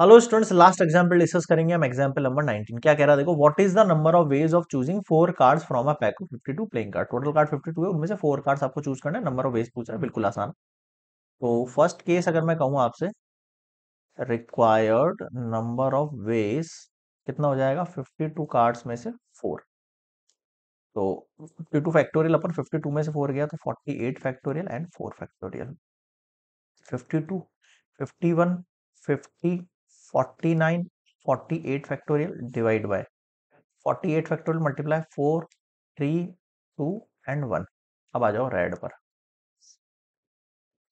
hello students last example discuss करेंगे हम example number 19 क्या कह रहा है देखो what is the number of ways of choosing four cards from a pack of 52 playing card total card 52 है उनमें से फोर कार्ड्स आपको चूज करना है नंबर ऑफ वेज पूछ रहा है बिल्कुल आसान तो फर्स्ट केस अगर मैं कहूँ आपसे रिक्वायर्ड नंबर ऑफ वेज कितना हो जाएगा फिफ्टी कार्ड्स में से फोर तो फिफ्टी टू फैक्टोरियल अपन फिफ्टी में से फोर गया तो forty factorial and four factorial fifty two fifty 49 48 factorial divided by 48 factorial multiply 4 3 2 and one अब आ जाओ रेड पर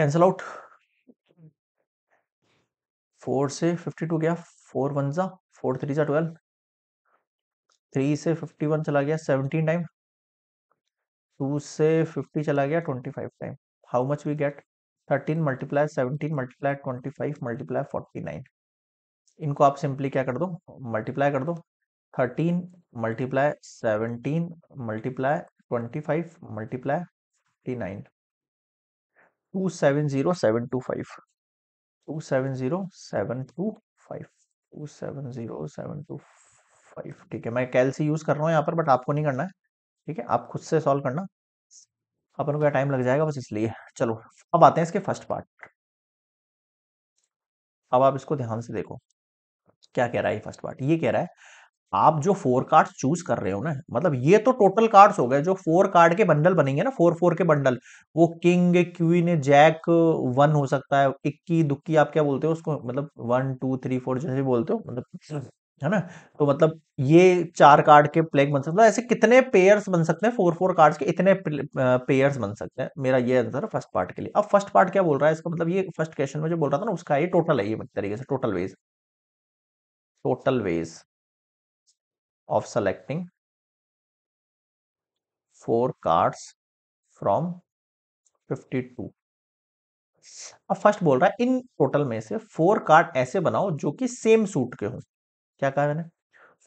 कैंसल आउट फोर से फिफ्टी टू गया 4 वन जा फोर थ्री जा ट्वेल्व थ्री से फिफ्टी वन चला गया 17 टाइम टू से 50 चला गया twenty time how much we get 13 multiply seventeen multiply twenty five multiply forty nine इनको आप सिंपली क्या कर दो मल्टीप्लाई कर दो thirteen multiply seventeen multiply twenty five multiply thirty nine two seven zero seven two five two seven zero seven two five two seven zero seven two five ठीक है मैं कैलसी यूज़ कर रहा हूँ यहाँ पर बट आपको नहीं करना है ठीक है आप खुद से सॉल्व करना अपन को टाइम लग जाएगा बस इसलिए चलो अब आते हैं इसके फर्स्ट पार्ट अब आप इसको ध्यान से देखो क्या कह रहा है फर्स्ट पार्ट ये कह रहा है आप जो फोर कार्ड चूज कर रहे हो ना मतलब ये तो टोटल कार्ड्स हो गए जो फोर कार्ड के बंडल बनेंगे ना फोर फोर के बंडल वो किंग क्वीन जैक वन हो सकता है इक्की दुक्की आप क्या बोलते हो उसको मतलब वन टू थ्री फोर जैसे बोलते हो मतलब है ना तो मतलब ये चार कार्ड के प्लेग बन सकते हैं ऐसे कितने पेयर्स बन सकते हैं फोर फोर कार्ड्स के इतने पेयर्स बन सकते हैं मेरा ये आंसर फर्स्ट पार्ट के लिए अब फर्स्ट पार्ट क्या बोल रहा है इसका मतलब ये फर्स्ट क्वेश्चन में जो बोल रहा था ना उसका ये टोटल है ये तरीके से total ways total ways of selecting four cards from 52 अब फर्स्ट बोल रहा है इन टोटल में से फोर कार्ड ऐसे बनाओ जो कि सेम सूट के हो क्या कहा मैंने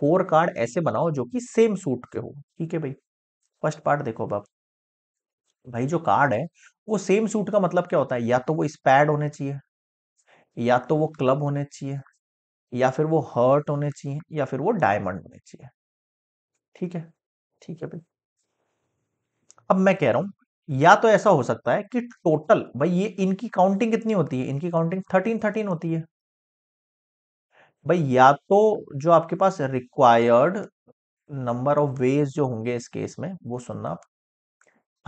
फोर कार्ड ऐसे बनाओ जो कि सेम सूट के हो ठीक है भाई फर्स्ट पार्ट देखो बाप भाई जो कार्ड है वो सेम सूट का मतलब क्या होता है या तो वो स्पैड होने चाहिए या तो वो क्लब होने चाहिए या फिर वो हर्ट होने चाहिए या फिर वो डायमंड होने चाहिए ठीक है ठीक है भाई अब मैं कह रहा हूं या तो ऐसा हो सकता है कि टोटल भाई ये इनकी काउंटिंग कितनी होती है इनकी काउंटिंग थर्टीन थर्टीन होती है भाई या तो जो आपके पास रिक्वायर्ड नंबर ऑफ वेज जो होंगे इस केस में वो सुनना आप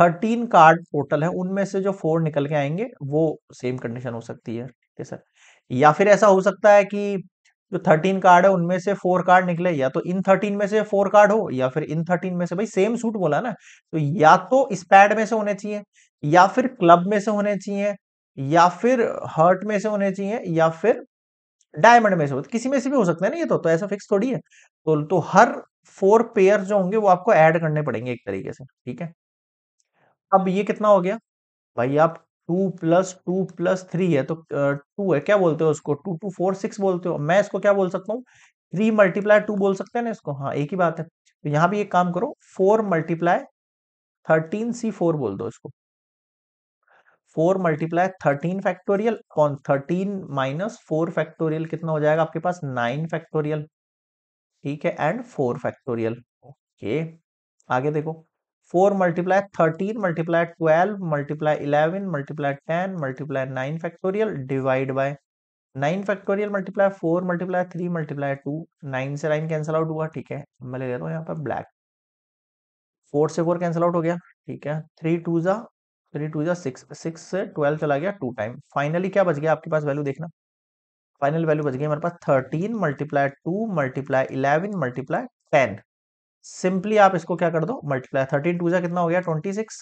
थर्टीन कार्ड टोटल है उनमें से जो फोर निकल के आएंगे वो सेम कंडीशन हो सकती है ठीक है सर या फिर ऐसा हो सकता है कि जो थर्टीन कार्ड है उनमें से फोर कार्ड निकले या तो इन थर्टीन में से फोर कार्ड हो या फिर इन थर्टीन में से भाई सेम सूट बोला ना तो या तो स्पैड में से होने चाहिए या फिर क्लब में से होने चाहिए या फिर हर्ट में से होने चाहिए या फिर डायमंड में से हो तो किसी में से भी हो सकता है ना ये तो तो ऐसा फिक्स थोड़ी है तो तो हर फोर पेयर जो होंगे वो आपको ऐड करने पड़ेंगे एक तरीके से ठीक है अब ये कितना हो गया भाई आप two plus two plus three है तो टू है क्या बोलते हो उसको टू टू फोर सिक्स बोलते हो मैं इसको क्या बोल सकता हूँ थ्री मल्टीप्लाई टू बोल सकते हैं ना इसको हाँ एक ही बात है तो यहाँ भी एक काम करो four multiply thirteen C four बोल दो इसको फोर मल्टीप्लाई थर्टीन फैक्टोरियल कौन थर्टीन माइनस फोर फैक्टोरियल कितना हो जाएगा आपके पास नाइन फैक्टोरियल ठीक है एंड फोर फैक्टोरियल ओके आगे देखो four multiply thirteen multiply twelve multiply eleven multiply ten multiply nine factorial divide by nine factorial multiply four multiply three multiply two nine से nine cancel out हुआ ठीक है मैं ले लेता हूँ यहाँ पर ब्लैक फोर से फोर कैंसिल आउट हो गया ठीक है थ्री टू जा थ्री टू जा सिक्स सिक्स से ट्वेल्व चला गया टू टाइम फाइनली क्या बच गया आपके पास वैल्यू देखना फाइनल वैल्यू बच गया हमारे पास thirteen multiply two multiply eleven multiply ten simply आप इसको क्या कर दो मल्टीप्लाई थर्टीन टू जा कितना हो गया ट्वेंटी सिक्स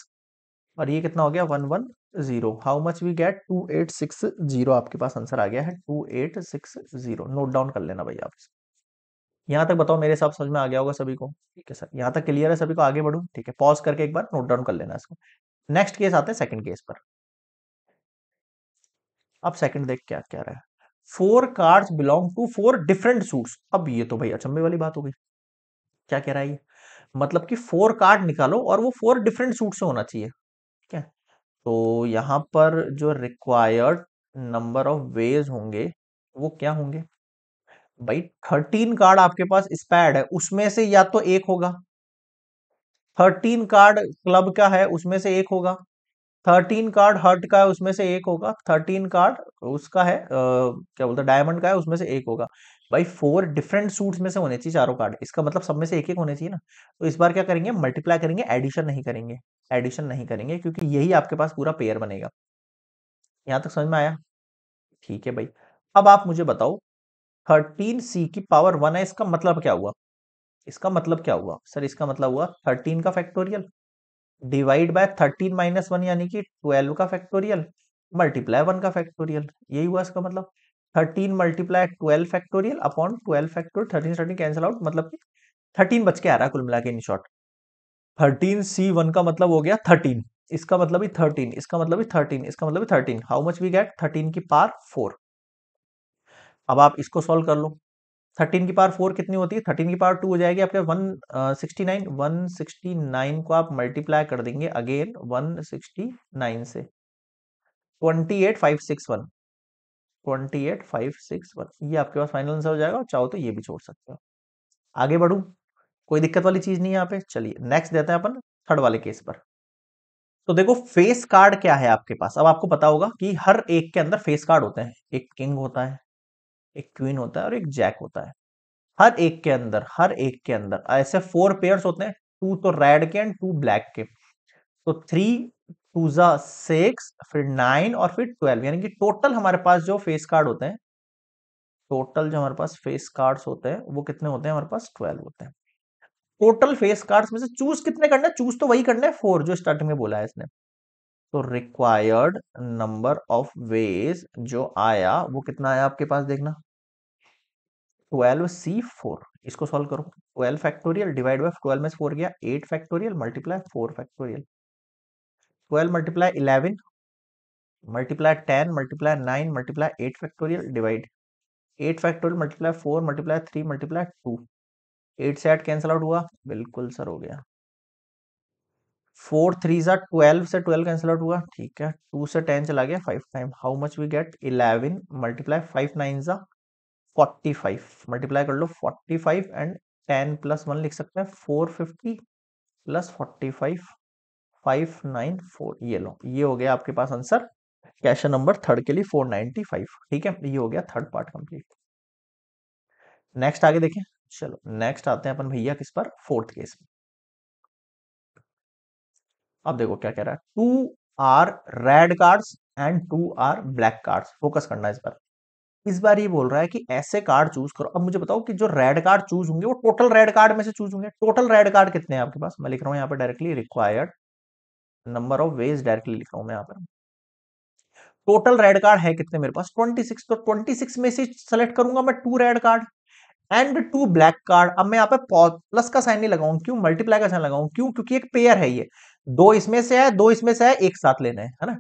और ये कितना हो गया one one zero how much we get two eight six zero आपके पास आंसर आ गया है two eight six zero note down कर लेना भाई आप यहाँ तक बताओ मेरे हिसाब समझ में आ गया होगा सभी को ठीक है सर यहाँ तक क्लियर है सभी को आगे बढ़ू ठीक है पॉज करके एक बार नोट डाउन कर लेना इसको नेक्स्ट केस आते हैं सेकंड केस पर अब सेकंड देख क्या क्या रहा है four cards belong to four different suits अब ये तो भाई अचंबे वाली बात हो गई क्या कह रहा है ये मतलब कि फोर कार्ड निकालो और वो फोर डिफरेंट सूट से होना चाहिए ठीक है तो यहाँ पर जो रिक्वायर्ड नंबर ऑफ वेज होंगे वो क्या होंगे भाई थर्टीन कार्ड आपके पास स्पैड है उसमें से या तो एक होगा थर्टीन कार्ड क्लब का है उसमें से एक होगा थर्टीन कार्ड हर्ट का है उसमें से एक होगा थर्टीन कार्ड उसका है आ, क्या बोलते हैं डायमंड का है उसमें से एक होगा भाई फोर डिफरेंट सूट्स में से होने चाहिए चारों कार्ड इसका मतलब सब में से एक एक होने चाहिए ना तो इस बार क्या करेंगे मल्टीप्लाई करेंगे एडिशन नहीं करेंगे एडिशन नहीं करेंगे क्योंकि यही आपके पास पूरा पेयर बनेगा यहां तक समझ में आया ठीक है भाई अब आप मुझे बताओ थर्टीन सी की पावर वन है इसका मतलब क्या हुआ इसका मतलब क्या हुआ सर इसका मतलब हुआ थर्टीन का factorial divide by thirteen minus one यानी कि ट्वेल्व का फैक्टोरियल मल्टीप्लाई वन का फैक्टोरियल यही हुआ इसका मतलब thirteen multiply twelve factorial upon twelve factorial thirteen thirteen cancel out मतलब कि थर्टीन बच के आ रहा है कुल मिला के in short thirteen C one का मतलब हो गया थर्टीन इसका मतलब ही थर्टीन इसका मतलब ही थर्टीन इसका मतलब thirteen how much we get thirteen की पार फोर अब आप इसको सॉल्व कर लो थर्टीन की पार फोर कितनी होती है थर्टीन की पार टू हो जाएगी आपके one sixty nine one sixty nine को आप मल्टीप्लाई कर देंगे अगेन वन सिक्सटी नाइन से twenty eight five six one twenty eight five six one ये आपके पास फाइनल आंसर हो जाएगा और चाहो तो ये भी छोड़ सकते हो आगे बढ़ू कोई दिक्कत वाली चीज नहीं है यहाँ पे चलिए नेक्स्ट देते हैं अपन थर्ड वाले केस पर तो देखो फेस कार्ड क्या है आपके पास अब आपको पता होगा कि हर एक के अंदर फेस कार्ड होते हैं एक किंग होता है एक क्वीन होता है और एक जैक होता है हर एक के अंदर हर एक के अंदर ऐसे फोर पेयर्स होते हैं टू तो रेड के एंड टू ब्लैक के तो थ्री टू जा सिक्स फिर नाइन और फिर ट्वेल्व यानी कि टोटल हमारे पास जो फेस कार्ड होते हैं टोटल जो हमारे पास फेस कार्ड्स होते हैं वो कितने होते हैं हमारे पास ट्वेल्व होते हैं टोटल फेस कार्ड्स में से चूज कितने करने चूज तो वही करने हैं फोर जो स्टार्टिंग में बोला है इसने तो रिक्वायर्ड नंबर ऑफ वेज जो आया वो कितना आया आपके पास देखना ट्वेल्व सी फोर इसको सॉल्व करो twelve factorial divide by twelve में से फोर गया eight factorial multiply four factorial twelve multiply eleven multiply ten multiply nine multiply eight factorial divide eight factorial multiply four multiply three multiply two eight से eight cancel out हुआ बिल्कुल sir हो गया four three सा twelve से twelve cancel out हुआ ठीक है टू से टेन चला गया five time how much we get eleven multiply five nine सा फोर्टी फाइव मल्टीप्लाई कर लो forty five and ten plus one लिख सकते हैं four fifty plus forty five five nine four ये लो ये हो गया आपके पास आंसर क्वेश्चन नंबर थर्ड के लिए फोर नाइनटी फाइव ठीक है ये हो गया थर्ड पार्ट कंप्लीट नेक्स्ट आगे देखें चलो नेक्स्ट आते हैं अपन भैया किस पर फोर्थ केस में अब देखो क्या कह रहा है two are red cards and two are black cards focus करना इस पर इस बार ये बोल रहा है कि ऐसे कार्ड चूज करो अब मुझे बताओ कि जो रेड कार्ड चूज होंगे वो टोटल रेड कार्ड में से चूज होंगे टोटल रेड कार्ड कितने हैं आपके पास मैं लिख रहा हूँ यहाँ पर directly required number of ways directly लिख रहा हूं मैं यहां पर टोटल रेड कार्ड है कितने मेरे पास 26 तो 26 में से सेलेक्ट करूंगा मैं two red card and two black card अब मैं यहाँ पे प्लस का साइन नहीं लगाऊं क्यों मल्टीप्लाई का साइन लगाऊं क्यों क्योंकि एक पेयर है ये दो इसमें से है दो इसमें से है एक साथ लेना है है ना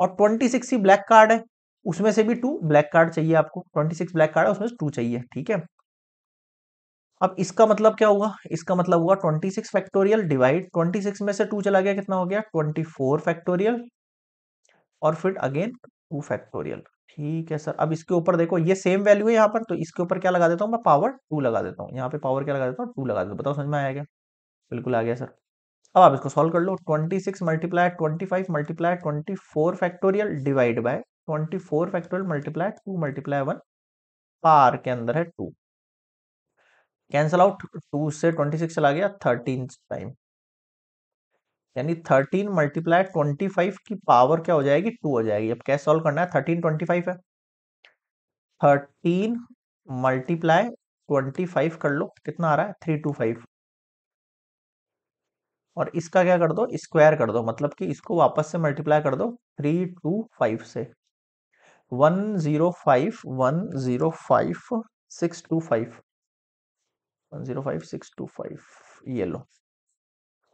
और 26 ही ब्लैक कार्ड है उसमें से भी टू ब्लैक कार्ड चाहिए आपको 26 ब्लैक कार्ड है उसमें से टू चाहिए ठीक है अब इसका मतलब क्या हुआ इसका मतलब हुआ 26 फैक्टोरियल डिवाइड 26 में से टू चला गया कितना हो गया 24 फैक्टोरियल और फिर अगेन टू फैक्टोरियल ठीक है सर अब इसके ऊपर देखो ये सेम वैल्यू है यहाँ पर तो इसके ऊपर क्या लगा देता हूँ मैं पावर टू लगा देता हूँ यहाँ पे पावर क्या लगा देता हूँ टू लगा देता हूँ बताओ समझ में आया क्या बिल्कुल आ गया सर अब आप इसको सॉल्व कर लो twenty six multiply twenty five multiply twenty four factorial divide by twenty four factorial multiply two multiply one पार के अंदर है टू कैंसल आउट टू से ट्वेंटी सिक्स चला गया थर्टीन टाइम यानी थर्टीन मल्टीप्लाई ट्वेंटी फाइव की पावर क्या हो जाएगी टू हो जाएगी अब कैसे सॉल्व करना है थर्टीन ट्वेंटी फाइव है थर्टीन मल्टीप्लाई ट्वेंटी फाइव कर लो कितना आ रहा है थ्री टू फाइव और इसका क्या कर दो स्क्वायर कर दो मतलब कि इसको वापस से मल्टीप्लाई कर दो थ्री टू फाइव से one zero five one zero five six two five one zero five six two five ये लो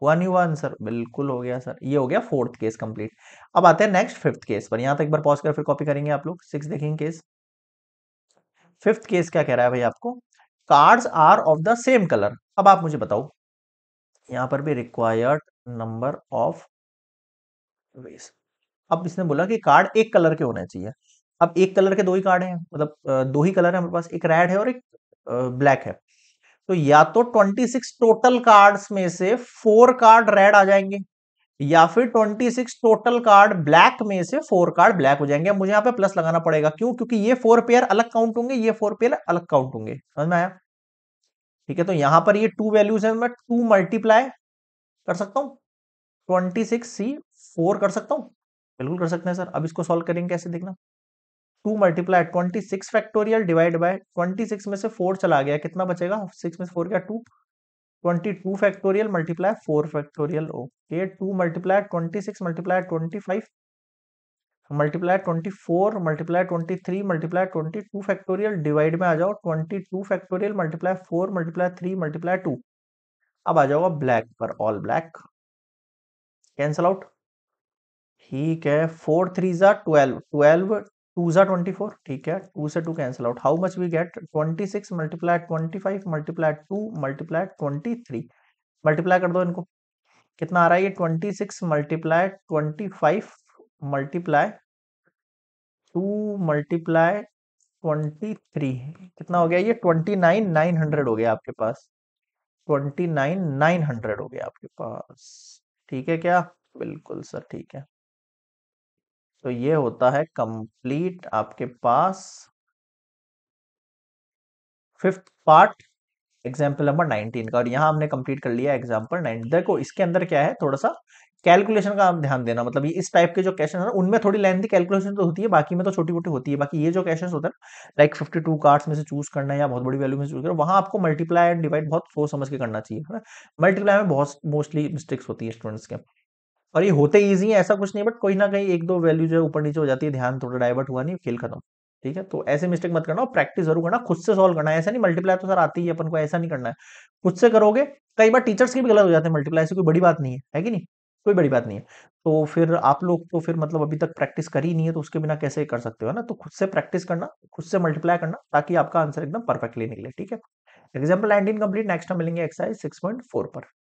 वन यू आंसर बिल्कुल हो गया सर ये हो गया फोर्थ केस कंप्लीट अब आते हैं नेक्स्ट फिफ्थ केस पर यहाँ तक तो एक बार पॉज कर फिर कॉपी करेंगे आप लोग सिक्स देखेंगे केस फिफ्थ केस क्या कह रहा है भाई आपको cards are of the same colour अब आप मुझे बताओ यहाँ पर भी रिक्वायर्ड नंबर ऑफ वेज अब इसने बोला कि कार्ड एक कलर के होने चाहिए अब एक कलर के दो ही कार्ड हैं मतलब दो ही कलर है हमारे पास एक रेड है और एक ब्लैक है तो या तो 26 टोटल कार्ड्स में से फोर कार्ड रेड आ जाएंगे या फिर 26 टोटल कार्ड ब्लैक में से फोर कार्ड ब्लैक हो जाएंगे मुझे यहां पे प्लस लगाना पड़ेगा क्यों क्योंकि ये फोर पेयर अलग काउंट होंगे ये फोर पेयर अलग काउंट होंगे समझ में आया ठीक है तो यहां पर ये टू वैल्यूज है मैं टू मल्टीप्लाई कर सकता हूँ ट्वेंटी सिक्स सी फोर कर सकता हूँ बिल्कुल कर सकते हैं सर अब इसको सॉल्व करेंगे कैसे देखना two multiply twenty six factorial divide by twenty six में से फोर चला गया कितना बचेगा सिक्स में से फोर क्या two twenty two factorial multiply four factorial okay two multiply twenty six multiply twenty five multiply twenty four multiply twenty three multiply twenty two factorial divide में आ जाओ twenty two factorial multiply four multiply three multiply two अब आ जाओ black पर all black cancel out ठीक है four three ज़ा ट्वेल्व ट्वेल्व टू ज़ा ट्वेंटी फोर ठीक है टू से two cancel out how much we get twenty six multiply twenty five multiply two multiply twenty three multiply कर दो इनको कितना आ रहा है ये twenty six multiply twenty five multiply two multiply twenty three कितना हो गया ये ट्वेंटी नाइन नाइन हंड्रेड हो गया आपके पास ट्वेंटी नाइन नाइन हंड्रेड हो गया आपके पास ठीक है क्या बिल्कुल सर ठीक है तो ये होता है कंप्लीट आपके पास फिफ्थ पार्ट एग्जाम्पल नंबर 19 का और यहां हमने कंप्लीट कर लिया एग्जाम्पल 19 देखो इसके अंदर क्या है थोड़ा सा कैलकुलेशन का आप ध्यान देना मतलब ये इस टाइप के जो क्वेश्चन है उनमें थोड़ी लेंथी कैलकुलेशन तो होती है बाकी में तो छोटी मोटी होती है बाकी ये जो क्वेश्चन होता है लाइक फिफ्टी टू कार्ड्स में से चूज करना है या बहुत बड़ी वैल्यू में चूज करना वहाँ आपको मल्टीप्लाई एंड डिवाइड बहुत सोच समझ के करना चाहिए है ना मल्टीप्लाई में बहुत मोस्टली मिस्टेक्स होती है स्टूडेंट्स के और ये होते ईजी है ऐसा कुछ नहीं बट कोई ना कहीं एक दो वैल्यू जो है ऊपर नीचे हो जाती है ध्यान थोड़ा डाइवर्ट हुआ नहीं खेल खत्म ठीक है तो ऐसे मिस्टेक मत करना और प्रैक्टिस जरूर करना खुद से सॉल्व करना ऐसा नहीं मल्टीप्लाई तो सर आती है अपन को ऐसा नहीं करना है खुद से करोगे कई बार टीचर्स की भी गलत हो जाते हैं मल्टीप्लाई से कोई बड़ी बात नहीं है है कि नहीं कोई बड़ी बात नहीं है तो फिर आप लोग तो फिर मतलब अभी तक प्रैक्टिस करी नहीं है तो उसके बिना कैसे कर सकते हो ना तो खुद से प्रैक्टिस करना खुद से मल्टीप्लाई करना ताकि आपका आंसर एकदम परफेक्टली निकले ठीक है एग्जाम्पल एंड कम्प्लीट नेक्स्ट हम मिलेंगे एक्सरसाइज सिक्स पॉइंट फोर पर